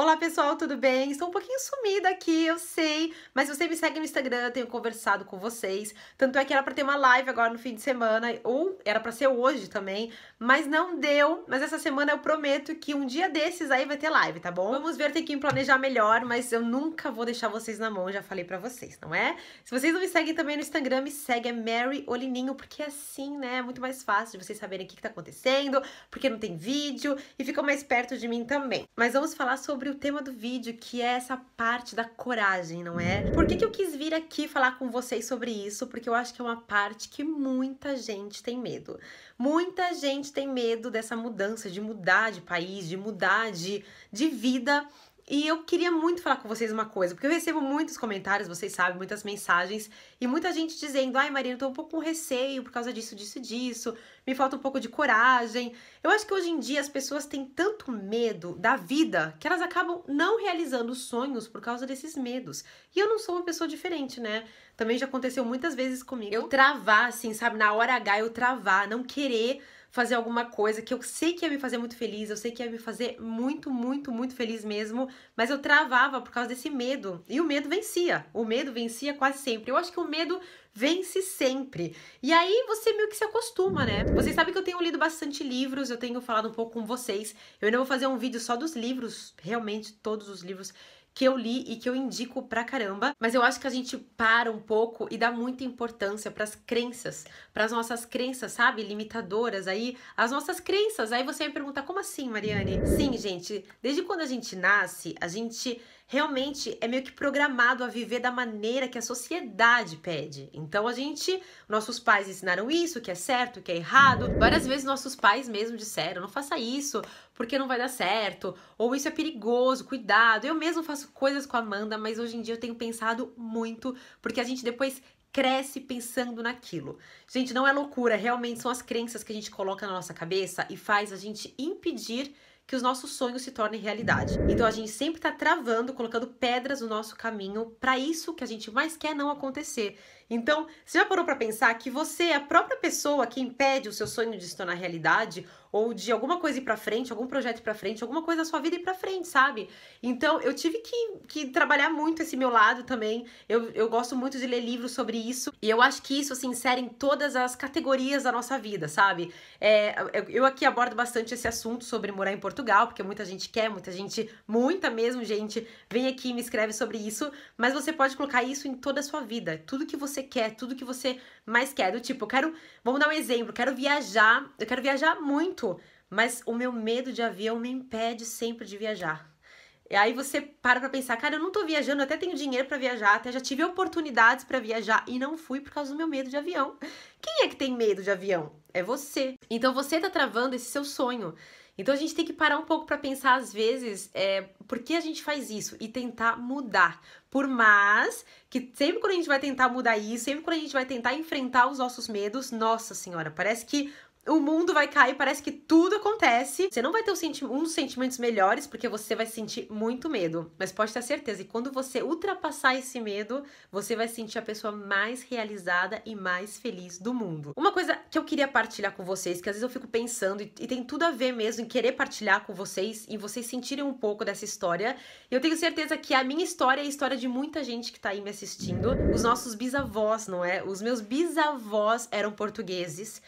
Olá pessoal, tudo bem? Estou um pouquinho sumida aqui, eu sei, mas você me segue no Instagram, eu tenho conversado com vocês. Tanto é que era para ter uma live agora no fim de semana, ou era para ser hoje também, mas não deu. Mas essa semana eu prometo que um dia desses aí vai ter live, tá bom? Vamos ver, tem que planejar melhor, mas eu nunca vou deixar vocês na mão, já falei para vocês, não é? Se vocês não me seguem também no Instagram, me segue, é Mary Olininho, porque é assim, né, é muito mais fácil de vocês saberem o que, que tá acontecendo, porque não tem vídeo e ficam mais perto de mim também. Mas vamos falar sobre o tema do vídeo, que é essa parte da coragem, não é? Por que, que eu quis vir aqui falar com vocês sobre isso? Porque eu acho que é uma parte que muita gente tem medo. Muita gente tem medo dessa mudança, de mudar de país, de mudar de, de vida e eu queria muito falar com vocês uma coisa, porque eu recebo muitos comentários, vocês sabem, muitas mensagens, e muita gente dizendo: ai, Marina, eu tô um pouco com receio por causa disso, disso, disso, me falta um pouco de coragem. Eu acho que hoje em dia as pessoas têm tanto medo da vida que elas acabam não realizando sonhos por causa desses medos. E eu não sou uma pessoa diferente, né? Também já aconteceu muitas vezes comigo. Eu travar, assim, sabe, na hora H eu travar, não querer fazer alguma coisa que eu sei que ia me fazer muito feliz, eu sei que ia me fazer muito, muito, muito feliz mesmo, mas eu travava por causa desse medo. E o medo vencia. O medo vencia quase sempre. Eu acho que o medo vence sempre. E aí você meio que se acostuma, né? Vocês sabem que eu tenho lido bastante livros, eu tenho falado um pouco com vocês. Eu ainda vou fazer um vídeo só dos livros, realmente todos os livros que eu li e que eu indico pra caramba, mas eu acho que a gente para um pouco e dá muita importância para as crenças, para as nossas crenças, sabe, limitadoras aí, as nossas crenças. Aí você me pergunta como assim, Mariane? Sim, gente, desde quando a gente nasce, a gente realmente é meio que programado a viver da maneira que a sociedade pede. Então a gente, nossos pais ensinaram isso, que é certo, que é errado. Várias vezes nossos pais mesmo disseram: não faça isso, porque não vai dar certo, ou isso é perigoso, cuidado. Eu mesmo faço coisas com a Amanda, mas hoje em dia eu tenho pensado muito, porque a gente depois cresce pensando naquilo. Gente, não é loucura, realmente são as crenças que a gente coloca na nossa cabeça e faz a gente impedir que os nossos sonhos se tornem realidade. Então a gente sempre está travando, colocando pedras no nosso caminho para isso que a gente mais quer não acontecer. Então, você já parou para pensar que você é a própria pessoa que impede o seu sonho de se tornar realidade ou de alguma coisa ir para frente, algum projeto ir para frente, alguma coisa da sua vida ir para frente, sabe? Então eu tive que, que trabalhar muito esse meu lado também. Eu, eu gosto muito de ler livros sobre isso e eu acho que isso se insere em todas as categorias da nossa vida, sabe? É, eu aqui abordo bastante esse assunto sobre morar em Portugal, porque muita gente quer, muita gente, muita mesmo gente, vem aqui e me escreve sobre isso, mas você pode colocar isso em toda a sua vida, tudo que você quer, tudo que você mas quero, tipo, quero, vamos dar um exemplo, quero viajar, eu quero viajar muito, mas o meu medo de avião me impede sempre de viajar. E aí você para pra pensar, cara, eu não tô viajando, eu até tenho dinheiro para viajar, até já tive oportunidades para viajar e não fui por causa do meu medo de avião. Quem é que tem medo de avião? É você. Então você tá travando esse seu sonho. Então a gente tem que parar um pouco para pensar às vezes é, por que a gente faz isso e tentar mudar. Por mais que sempre quando a gente vai tentar mudar isso, sempre quando a gente vai tentar enfrentar os nossos medos, nossa senhora, parece que o mundo vai cair, parece que tudo acontece. Você não vai ter um senti sentimentos melhores, porque você vai sentir muito medo. Mas pode ter certeza, e quando você ultrapassar esse medo, você vai sentir a pessoa mais realizada e mais feliz do mundo. Uma coisa que eu queria partilhar com vocês, que às vezes eu fico pensando, e, e tem tudo a ver mesmo em querer partilhar com vocês, e vocês sentirem um pouco dessa história. E eu tenho certeza que a minha história é a história de muita gente que tá aí me assistindo. Os nossos bisavós, não é? Os meus bisavós eram portugueses.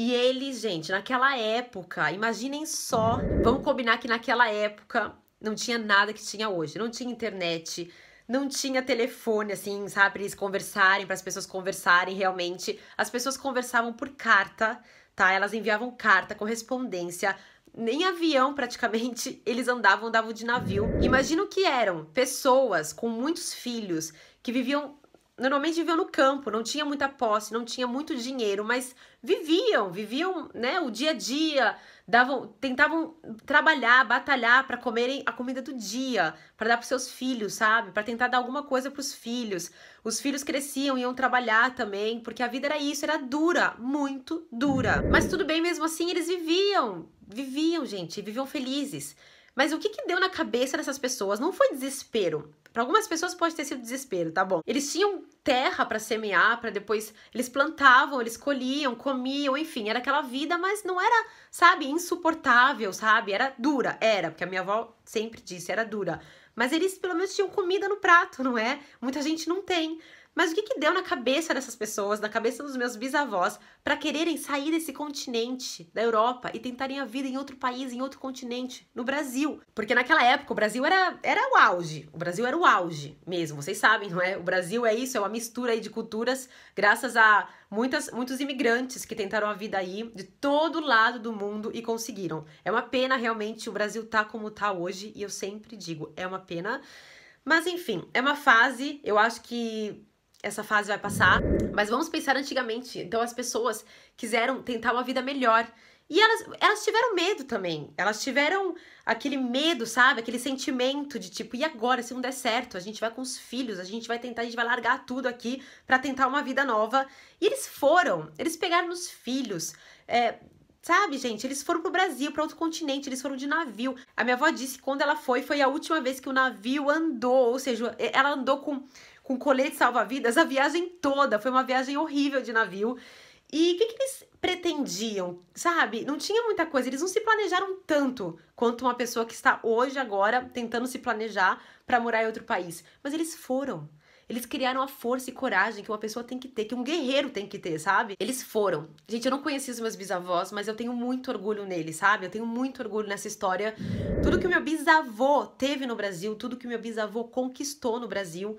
E ele, gente, naquela época, imaginem só, vamos combinar que naquela época não tinha nada que tinha hoje, não tinha internet, não tinha telefone, assim, sabe, pra eles conversarem, para as pessoas conversarem realmente. As pessoas conversavam por carta, tá? Elas enviavam carta, correspondência, nem avião praticamente eles andavam, andavam de navio. Imagino que eram pessoas com muitos filhos que viviam normalmente viviam no campo, não tinha muita posse, não tinha muito dinheiro, mas viviam, viviam, né, o dia a dia, davam, tentavam trabalhar, batalhar para comerem a comida do dia, para dar para seus filhos, sabe? Para tentar dar alguma coisa para os filhos. Os filhos cresciam, iam trabalhar também, porque a vida era isso, era dura, muito dura. Mas tudo bem mesmo assim, eles viviam, viviam, gente, viviam felizes. Mas o que, que deu na cabeça dessas pessoas? Não foi desespero. Para algumas pessoas pode ter sido desespero, tá bom? Eles tinham terra para semear, para depois eles plantavam, eles colhiam, comiam, enfim, era aquela vida, mas não era, sabe, insuportável, sabe? Era dura, era, porque a minha avó sempre disse, era dura. Mas eles pelo menos tinham comida no prato, não é? Muita gente não tem. Mas o que, que deu na cabeça dessas pessoas, na cabeça dos meus bisavós, para quererem sair desse continente, da Europa, e tentarem a vida em outro país, em outro continente, no Brasil? Porque naquela época o Brasil era, era o auge. O Brasil era o auge mesmo, vocês sabem, não é? O Brasil é isso, é uma mistura aí de culturas, graças a muitas, muitos imigrantes que tentaram a vida aí de todo lado do mundo e conseguiram. É uma pena realmente o Brasil tá como tá hoje, e eu sempre digo, é uma pena. Mas enfim, é uma fase, eu acho que essa fase vai passar, mas vamos pensar antigamente. Então as pessoas quiseram tentar uma vida melhor. E elas, elas tiveram medo também. Elas tiveram aquele medo, sabe? Aquele sentimento de tipo, e agora se não der certo, a gente vai com os filhos, a gente vai tentar, a gente vai largar tudo aqui para tentar uma vida nova. E eles foram, eles pegaram os filhos. É, sabe, gente? Eles foram pro Brasil, para outro continente, eles foram de navio. A minha avó disse que quando ela foi, foi a última vez que o navio andou, ou seja, ela andou com com colete salva-vidas a viagem toda. Foi uma viagem horrível de navio. E o que, que, eles pretendiam, sabe? Não tinha muita coisa, eles não se planejaram tanto quanto uma pessoa que está hoje, agora, tentando se planejar para morar em outro país. Mas eles foram. Eles criaram a força e coragem que uma pessoa tem que ter, que um guerreiro tem que ter, sabe? Eles foram. Gente, eu não conheci os meus bisavós, mas eu tenho muito orgulho neles, sabe? Eu tenho muito orgulho nessa história. Tudo que o meu bisavô teve no Brasil, tudo que o meu bisavô conquistou no Brasil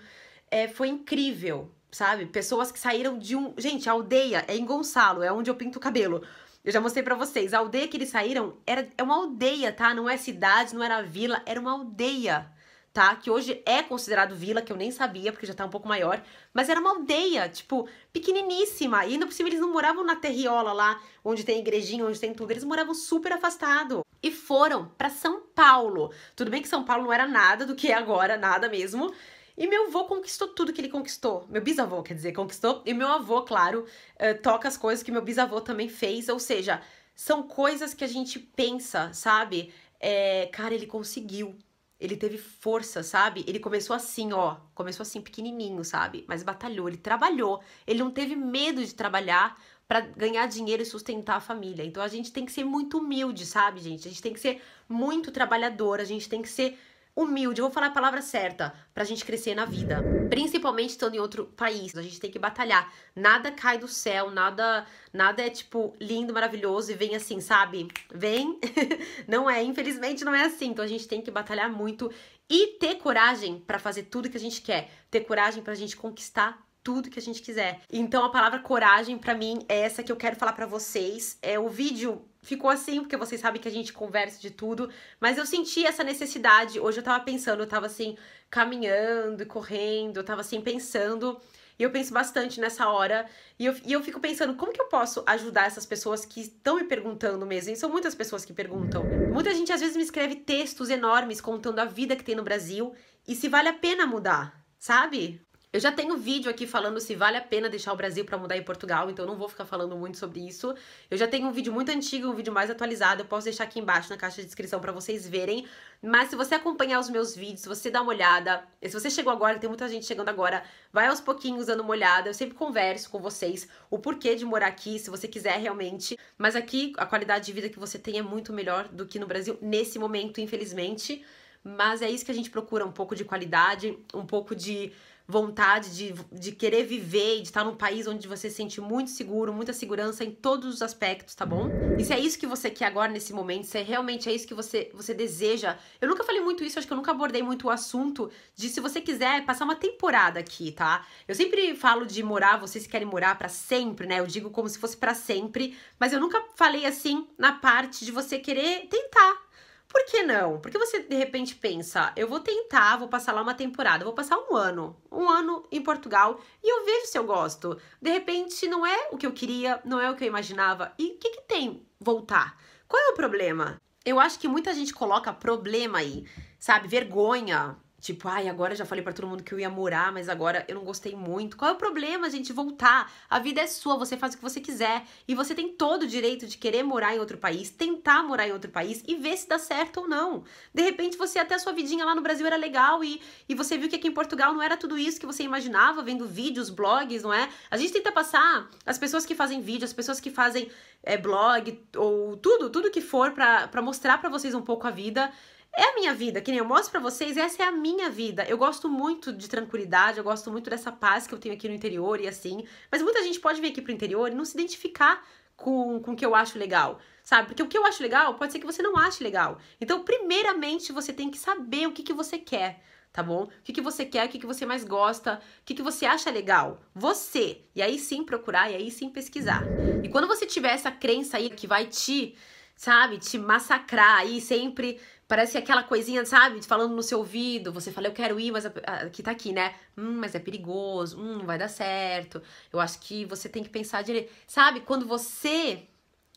é, foi incrível, sabe? Pessoas que saíram de um. Gente, a aldeia é em Gonçalo, é onde eu pinto o cabelo. Eu já mostrei para vocês. A aldeia que eles saíram era, é uma aldeia, tá? Não é cidade, não era vila, era uma aldeia, tá? Que hoje é considerado vila, que eu nem sabia, porque já tá um pouco maior. Mas era uma aldeia, tipo, pequeniníssima. E ainda por cima eles não moravam na terriola lá, onde tem igrejinha, onde tem tudo. Eles moravam super afastado. E foram para São Paulo. Tudo bem que São Paulo não era nada do que é agora, nada mesmo e meu avô conquistou tudo que ele conquistou. Meu bisavô, quer dizer, conquistou. E meu avô, claro, eh, toca as coisas que meu bisavô também fez. Ou seja, são coisas que a gente pensa, sabe? É, cara, ele conseguiu. Ele teve força, sabe? Ele começou assim, ó. Começou assim, pequenininho, sabe? Mas batalhou, ele trabalhou. Ele não teve medo de trabalhar para ganhar dinheiro e sustentar a família. Então a gente tem que ser muito humilde, sabe, gente? A gente tem que ser muito trabalhador, a gente tem que ser humilde, eu vou falar a palavra certa, pra gente crescer na vida. Principalmente estando em outro país. A gente tem que batalhar. Nada cai do céu, nada, nada é tipo lindo, maravilhoso e vem assim, sabe? Vem. não é, infelizmente não é assim. Então a gente tem que batalhar muito e ter coragem para fazer tudo que a gente quer, ter coragem pra gente conquistar tudo que a gente quiser. Então a palavra coragem para mim é essa que eu quero falar para vocês. É o vídeo ficou assim, porque vocês sabem que a gente conversa de tudo, mas eu senti essa necessidade. Hoje eu tava pensando, eu tava assim, caminhando e correndo, eu tava assim, pensando. E eu penso bastante nessa hora. E eu, e eu fico pensando, como que eu posso ajudar essas pessoas que estão me perguntando mesmo? E são muitas pessoas que perguntam. Muita gente às vezes me escreve textos enormes contando a vida que tem no Brasil e se vale a pena mudar, sabe? Eu já tenho vídeo aqui falando se vale a pena deixar o Brasil para mudar em Portugal, então eu não vou ficar falando muito sobre isso. Eu já tenho um vídeo muito antigo, um vídeo mais atualizado, eu posso deixar aqui embaixo na caixa de descrição para vocês verem. Mas se você acompanhar os meus vídeos, se você dá uma olhada, se você chegou agora, tem muita gente chegando agora, vai aos pouquinhos dando uma olhada. Eu sempre converso com vocês o porquê de morar aqui, se você quiser realmente. Mas aqui a qualidade de vida que você tem é muito melhor do que no Brasil nesse momento, infelizmente. Mas é isso que a gente procura, um pouco de qualidade, um pouco de vontade de, de querer viver e de estar num país onde você se sente muito seguro, muita segurança em todos os aspectos, tá bom? E se é isso que você quer agora nesse momento, se é realmente é isso que você, você deseja. Eu nunca falei muito isso, acho que eu nunca abordei muito o assunto de se você quiser passar uma temporada aqui, tá? Eu sempre falo de morar, vocês querem morar para sempre, né? Eu digo como se fosse para sempre, mas eu nunca falei assim na parte de você querer tentar por que não? Porque você de repente pensa, eu vou tentar, vou passar lá uma temporada, vou passar um ano, um ano em Portugal e eu vejo se eu gosto. De repente não é o que eu queria, não é o que eu imaginava. E o que, que tem voltar? Qual é o problema? Eu acho que muita gente coloca problema aí, sabe? Vergonha, Tipo, ai, agora já falei para todo mundo que eu ia morar, mas agora eu não gostei muito. Qual é o problema, gente, voltar? A vida é sua, você faz o que você quiser. E você tem todo o direito de querer morar em outro país, tentar morar em outro país e ver se dá certo ou não. De repente, você até a sua vidinha lá no Brasil era legal e, e você viu que aqui em Portugal não era tudo isso que você imaginava, vendo vídeos, blogs, não é? A gente tenta passar as pessoas que fazem vídeo, as pessoas que fazem é, blog ou tudo, tudo que for para mostrar para vocês um pouco a vida é a minha vida, que nem eu mostro para vocês, essa é a minha vida. Eu gosto muito de tranquilidade, eu gosto muito dessa paz que eu tenho aqui no interior e assim. Mas muita gente pode vir aqui pro interior e não se identificar com, com o que eu acho legal, sabe? Porque o que eu acho legal pode ser que você não ache legal. Então, primeiramente, você tem que saber o que, que você quer, tá bom? O que, que você quer, o que, que você mais gosta, o que, que você acha legal. Você. E aí sim procurar, e aí sim pesquisar. E quando você tiver essa crença aí que vai te, sabe, te massacrar aí sempre Parece aquela coisinha, sabe? Falando no seu ouvido, você fala, eu quero ir, mas que tá aqui, né? Hum, mas é perigoso, hum, não vai dar certo. Eu acho que você tem que pensar direito. Sabe, quando você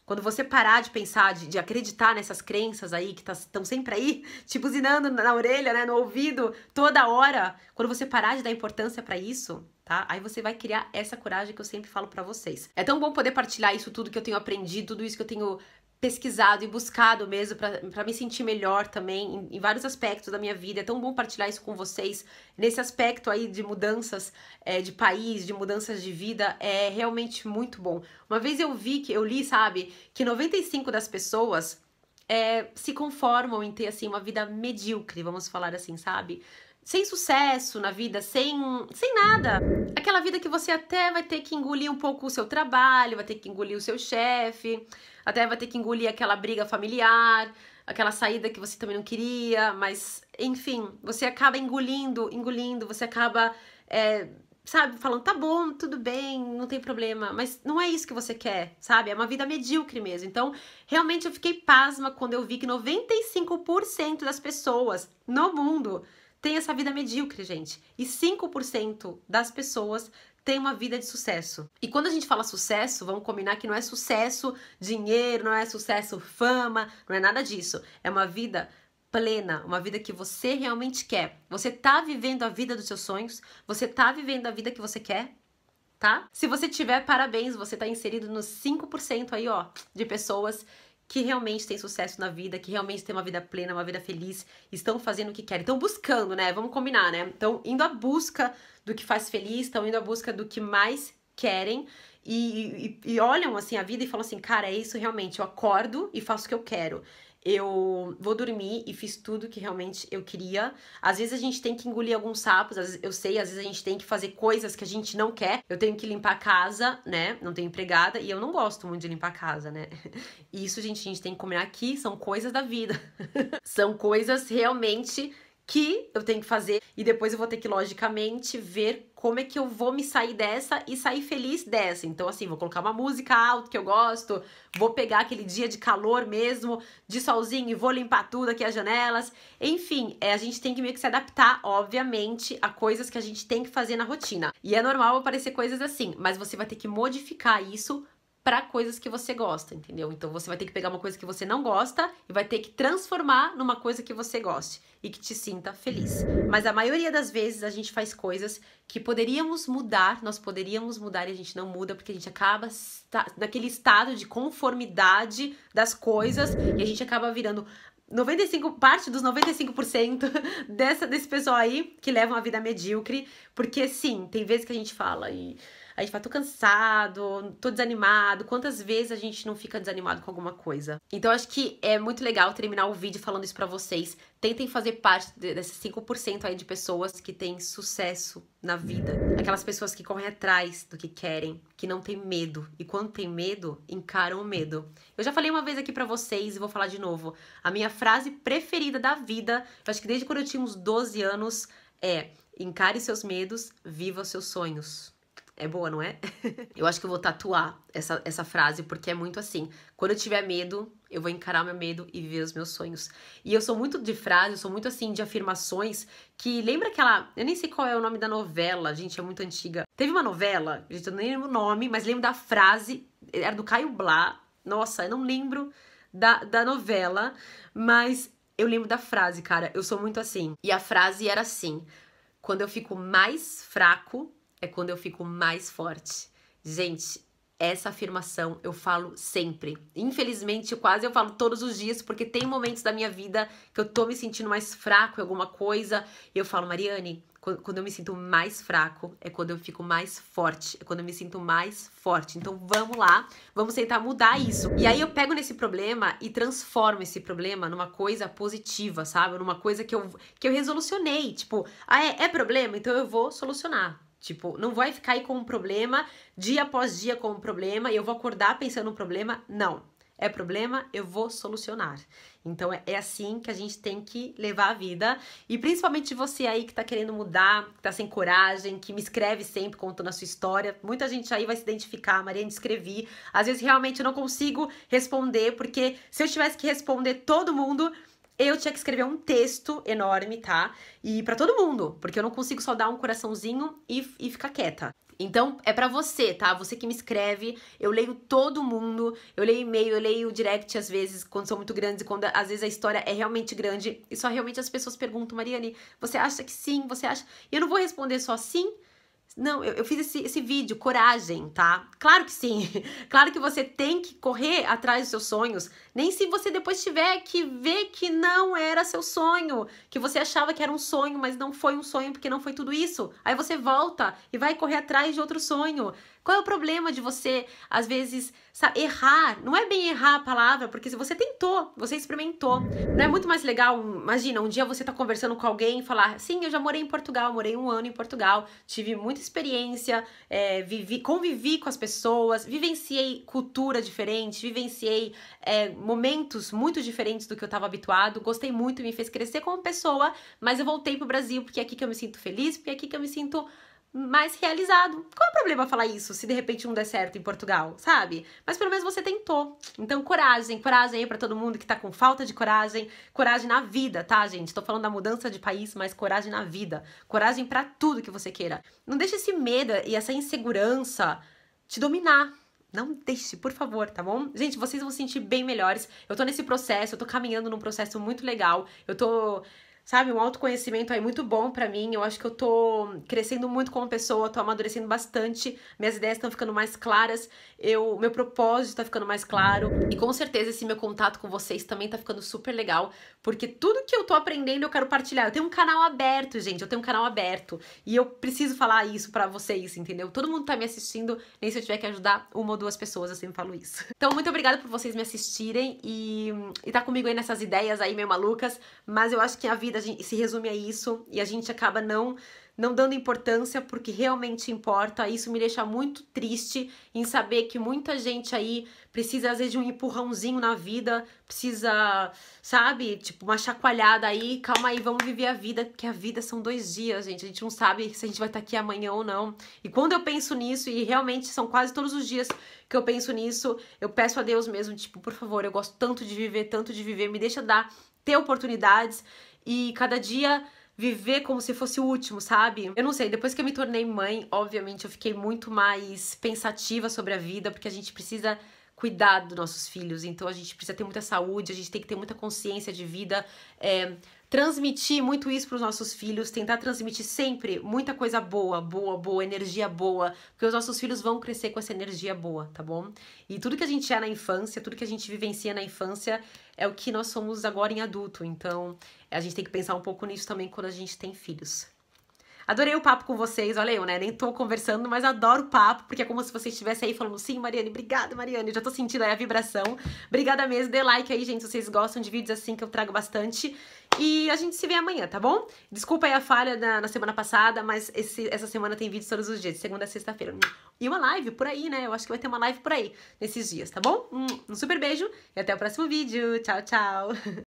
quando você parar de pensar, de, de acreditar nessas crenças aí que estão tá, sempre aí, te buzinando na orelha, né, no ouvido, toda hora, quando você parar de dar importância para isso, tá? Aí você vai criar essa coragem que eu sempre falo para vocês. É tão bom poder partilhar isso tudo que eu tenho aprendido, tudo isso que eu tenho pesquisado e buscado mesmo para me sentir melhor também em, em, vários aspectos da minha vida. É tão bom partilhar isso com vocês nesse aspecto aí de mudanças é, de país, de mudanças de vida, é realmente muito bom. Uma vez eu vi que eu li, sabe, que 95 das pessoas é, se conformam em ter assim uma vida medíocre, vamos falar assim, sabe? sem sucesso na vida, sem, sem nada. Aquela vida que você até vai ter que engolir um pouco o seu trabalho, vai ter que engolir o seu chefe, até vai ter que engolir aquela briga familiar, aquela saída que você também não queria, mas enfim, você acaba engolindo, engolindo, você acaba, é, sabe, falando, tá bom, tudo bem, não tem problema, mas não é isso que você quer, sabe? É uma vida medíocre mesmo. Então, realmente eu fiquei pasma quando eu vi que 95% das pessoas no mundo tem essa vida medíocre, gente. E 5% das pessoas tem uma vida de sucesso. E quando a gente fala sucesso, vamos combinar que não é sucesso dinheiro, não é sucesso fama, não é nada disso. É uma vida plena, uma vida que você realmente quer. Você tá vivendo a vida dos seus sonhos? Você tá vivendo a vida que você quer? Tá? Se você tiver, parabéns, você tá inserido nos 5% aí, ó, de pessoas que realmente têm sucesso na vida, que realmente têm uma vida plena, uma vida feliz, estão fazendo o que querem, estão buscando, né? Vamos combinar, né? Estão indo à busca do que faz feliz, estão indo à busca do que mais querem e, e, e olham assim a vida e falam assim, cara, é isso realmente, eu acordo e faço o que eu quero eu vou dormir e fiz tudo que realmente eu queria. Às vezes a gente tem que engolir alguns sapos, vezes, eu sei, às vezes a gente tem que fazer coisas que a gente não quer. Eu tenho que limpar a casa, né? Não tenho empregada e eu não gosto muito de limpar a casa, né? Isso, gente, a gente tem que comer aqui, são coisas da vida. são coisas realmente que eu tenho que fazer e depois eu vou ter que logicamente ver como é que eu vou me sair dessa e sair feliz dessa. Então, assim, vou colocar uma música alta que eu gosto, vou pegar aquele dia de calor mesmo, de solzinho e vou limpar tudo aqui as janelas. Enfim, é, a gente tem que meio que se adaptar, obviamente, a coisas que a gente tem que fazer na rotina. E é normal aparecer coisas assim, mas você vai ter que modificar isso para coisas que você gosta, entendeu? Então você vai ter que pegar uma coisa que você não gosta e vai ter que transformar numa coisa que você goste e que te sinta feliz. Mas a maioria das vezes a gente faz coisas que poderíamos mudar, nós poderíamos mudar e a gente não muda porque a gente acaba naquele estado de conformidade das coisas e a gente acaba virando 95, parte dos 95% dessa, desse pessoal aí que levam a vida medíocre, porque sim, tem vezes que a gente fala e a gente fala, tô cansado, tô desanimado. Quantas vezes a gente não fica desanimado com alguma coisa? Então acho que é muito legal terminar o vídeo falando isso pra vocês. Tentem fazer parte desses 5% aí de pessoas que têm sucesso na vida. Aquelas pessoas que correm atrás do que querem, que não tem medo. E quando tem medo, encaram o medo. Eu já falei uma vez aqui para vocês e vou falar de novo. A minha frase preferida da vida, eu acho que desde quando eu tinha uns 12 anos, é: encare seus medos, viva seus sonhos. É boa, não é? eu acho que eu vou tatuar essa, essa frase, porque é muito assim. Quando eu tiver medo, eu vou encarar meu medo e viver os meus sonhos. E eu sou muito de frases, sou muito assim de afirmações que lembra aquela. Eu nem sei qual é o nome da novela, gente, é muito antiga. Teve uma novela, gente, eu nem lembro o nome, mas lembro da frase. Era do Caio Blá. Nossa, eu não lembro da, da novela, mas eu lembro da frase, cara. Eu sou muito assim. E a frase era assim: quando eu fico mais fraco, é quando eu fico mais forte. Gente, essa afirmação eu falo sempre. Infelizmente, quase eu falo todos os dias, porque tem momentos da minha vida que eu tô me sentindo mais fraco em alguma coisa, e eu falo, Mariane, quando eu me sinto mais fraco, é quando eu fico mais forte, é quando eu me sinto mais forte. Então vamos lá, vamos tentar mudar isso. E aí eu pego nesse problema e transformo esse problema numa coisa positiva, sabe? Numa coisa que eu, que eu resolucionei. Tipo, ah, é, é problema? Então eu vou solucionar Tipo, não vai ficar aí com um problema, dia após dia com um problema, e eu vou acordar pensando no problema. Não. É problema, eu vou solucionar. Então é, é, assim que a gente tem que levar a vida. E principalmente você aí que tá querendo mudar, que tá sem coragem, que me escreve sempre contando a sua história. Muita gente aí vai se identificar, Mariana, escrevi. Às vezes realmente eu não consigo responder, porque se eu tivesse que responder todo mundo, eu tinha que escrever um texto enorme, tá? E para todo mundo, porque eu não consigo só dar um coraçãozinho e, e ficar quieta. Então é para você, tá? Você que me escreve, eu leio todo mundo, eu leio e-mail, eu leio direct às vezes, quando são muito grandes, quando às vezes a história é realmente grande e só realmente as pessoas perguntam, Mariane, você acha que sim? Você acha? Eu não vou responder só sim, não, eu, eu fiz esse, esse, vídeo, coragem, tá? Claro que sim. Claro que você tem que correr atrás dos seus sonhos. Nem se você depois tiver que ver que não era seu sonho, que você achava que era um sonho, mas não foi um sonho porque não foi tudo isso. Aí você volta e vai correr atrás de outro sonho. Qual é o problema de você, às vezes, sabe, errar? Não é bem errar a palavra, porque se você tentou, você experimentou. Não é muito mais legal, imagina, um dia você tá conversando com alguém e falar, sim, eu já morei em Portugal, morei um ano em Portugal, tive muita experiência, é, vivi, convivi com as pessoas, vivenciei cultura diferente, vivenciei é, momentos muito diferentes do que eu tava habituado, gostei muito, me fez crescer como pessoa, mas eu voltei pro Brasil porque é aqui que eu me sinto feliz, porque é aqui que eu me sinto mais realizado. Qual é o problema falar isso se de repente não der certo em Portugal, sabe? Mas pelo menos você tentou. Então, coragem, coragem aí para todo mundo que tá com falta de coragem, coragem na vida, tá, gente? Tô falando da mudança de país, mas coragem na vida, coragem para tudo que você queira. Não deixe esse medo e essa insegurança te dominar. Não deixe, por favor, tá bom? Gente, vocês vão se sentir bem melhores. Eu tô nesse processo, eu tô caminhando num processo muito legal. Eu tô sabe, um autoconhecimento aí muito bom para mim. Eu acho que eu tô crescendo muito como pessoa, tô amadurecendo bastante, minhas ideias estão ficando mais claras, eu, meu propósito tá ficando mais claro e com certeza esse meu contato com vocês também tá ficando super legal, porque tudo que eu tô aprendendo eu quero partilhar. Eu tenho um canal aberto, gente, eu tenho um canal aberto e eu preciso falar isso para vocês, entendeu? Todo mundo tá me assistindo, nem se eu tiver que ajudar uma ou duas pessoas, eu sempre falo isso. Então, muito obrigada por vocês me assistirem e, e tá comigo aí nessas ideias aí meio malucas, mas eu acho que a vida vida se resume a isso e a gente acaba não não dando importância porque realmente importa. Isso me deixa muito triste em saber que muita gente aí precisa às vezes de um empurrãozinho na vida, precisa, sabe, tipo uma chacoalhada aí, calma aí, vamos viver a vida, porque a vida são dois dias, gente. A gente não sabe se a gente vai estar aqui amanhã ou não. E quando eu penso nisso, e realmente são quase todos os dias que eu penso nisso, eu peço a Deus mesmo, tipo, por favor, eu gosto tanto de viver, tanto de viver, me deixa dar ter oportunidades e cada dia viver como se fosse o último, sabe? Eu não sei, depois que eu me tornei mãe, obviamente eu fiquei muito mais pensativa sobre a vida, porque a gente precisa cuidar dos nossos filhos, então a gente precisa ter muita saúde, a gente tem que ter muita consciência de vida. É, transmitir muito isso para os nossos filhos, tentar transmitir sempre muita coisa boa, boa, boa, energia boa, porque os nossos filhos vão crescer com essa energia boa, tá bom? E tudo que a gente é na infância, tudo que a gente vivencia na infância é o que nós somos agora em adulto. Então, a gente tem que pensar um pouco nisso também quando a gente tem filhos. Adorei o papo com vocês, olha eu, né? Nem tô conversando, mas adoro o papo, porque é como se você estivesse aí falando, sim, Mariane, obrigada, Mariane, já tô sentindo aí a vibração. Obrigada mesmo, dê like aí, gente, se vocês gostam de vídeos assim que eu trago bastante. E a gente se vê amanhã, tá bom? Desculpa aí a falha na, na semana passada, mas esse, essa semana tem vídeos todos os dias, segunda a sexta-feira. E uma live por aí, né? Eu acho que vai ter uma live por aí nesses dias, tá bom? Um super beijo e até o próximo vídeo. Tchau, tchau!